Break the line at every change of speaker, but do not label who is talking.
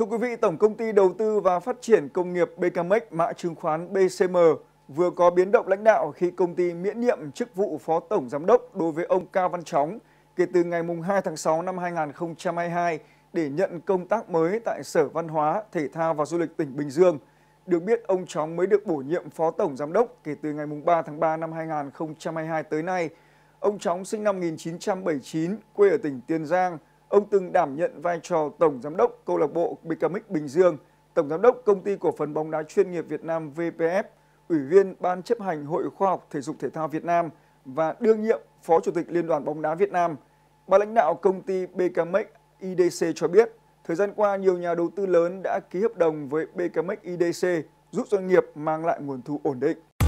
Thưa quý vị, Tổng công ty Đầu tư và Phát triển Công nghiệp BKMX mã chứng khoán BCM vừa có biến động lãnh đạo khi công ty miễn nhiệm chức vụ Phó Tổng Giám đốc đối với ông Cao Văn Chóng kể từ ngày 2 tháng 6 năm 2022 để nhận công tác mới tại Sở Văn hóa, Thể thao và Du lịch tỉnh Bình Dương. Được biết, ông Chóng mới được bổ nhiệm Phó Tổng Giám đốc kể từ ngày 3 tháng 3 năm 2022 tới nay. Ông Chóng sinh năm 1979, quê ở tỉnh Tiền Giang – Ông từng đảm nhận vai trò tổng giám đốc câu lạc bộ BKMX Bình Dương, tổng giám đốc công ty cổ phần bóng đá chuyên nghiệp Việt Nam VPF, ủy viên ban chấp hành Hội Khoa học Thể dục Thể thao Việt Nam và đương nhiệm Phó Chủ tịch Liên đoàn bóng đá Việt Nam. Ba lãnh đạo công ty BKMX IDC cho biết, thời gian qua nhiều nhà đầu tư lớn đã ký hợp đồng với BKMX IDC giúp doanh nghiệp mang lại nguồn thu ổn định.